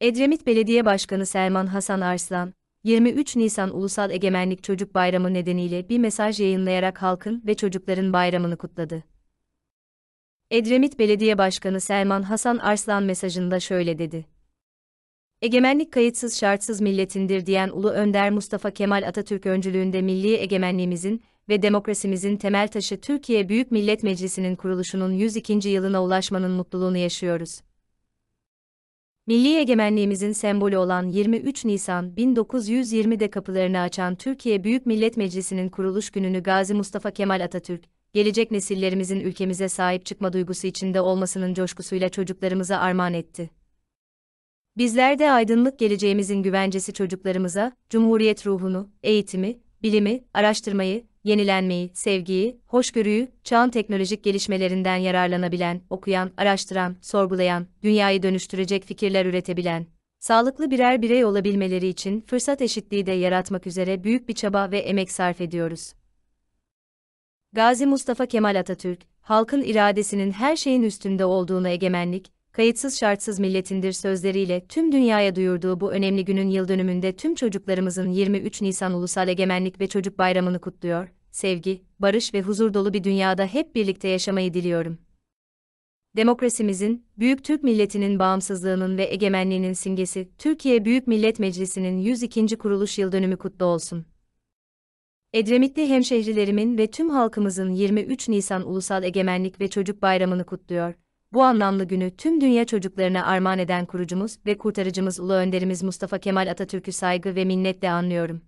Edremit Belediye Başkanı Selman Hasan Arslan, 23 Nisan Ulusal Egemenlik Çocuk Bayramı nedeniyle bir mesaj yayınlayarak halkın ve çocukların bayramını kutladı. Edremit Belediye Başkanı Selman Hasan Arslan mesajında şöyle dedi. Egemenlik kayıtsız şartsız milletindir diyen Ulu Önder Mustafa Kemal Atatürk öncülüğünde milli egemenliğimizin ve demokrasimizin temel taşı Türkiye Büyük Millet Meclisi'nin kuruluşunun 102. yılına ulaşmanın mutluluğunu yaşıyoruz milli egemenliğimizin sembolü olan 23 Nisan 1920'de kapılarını açan Türkiye Büyük Millet Meclisi'nin kuruluş gününü Gazi Mustafa Kemal Atatürk, gelecek nesillerimizin ülkemize sahip çıkma duygusu içinde olmasının coşkusuyla çocuklarımıza armağan etti. Bizler de aydınlık geleceğimizin güvencesi çocuklarımıza, Cumhuriyet ruhunu, eğitimi, bilimi, araştırmayı, yenilenmeyi, sevgiyi, hoşgörüyü, çağın teknolojik gelişmelerinden yararlanabilen, okuyan, araştıran, sorgulayan, dünyayı dönüştürecek fikirler üretebilen, sağlıklı birer birey olabilmeleri için fırsat eşitliği de yaratmak üzere büyük bir çaba ve emek sarf ediyoruz. Gazi Mustafa Kemal Atatürk, halkın iradesinin her şeyin üstünde olduğuna egemenlik, kayıtsız şartsız milletindir sözleriyle tüm dünyaya duyurduğu bu önemli günün yıl dönümünde tüm çocuklarımızın 23 Nisan Ulusal Egemenlik ve Çocuk Bayramı'nı kutluyor sevgi, barış ve huzur dolu bir dünyada hep birlikte yaşamayı diliyorum. Demokrasimizin, Büyük Türk Milleti'nin bağımsızlığının ve egemenliğinin simgesi, Türkiye Büyük Millet Meclisi'nin 102. kuruluş yıl dönümü kutlu olsun. Edremitli hemşehrilerimin ve tüm halkımızın 23 Nisan Ulusal Egemenlik ve Çocuk Bayramı'nı kutluyor. Bu anlamlı günü tüm dünya çocuklarına armağan eden kurucumuz ve kurtarıcımız Ulu Önderimiz Mustafa Kemal Atatürk'ü saygı ve minnetle anlıyorum.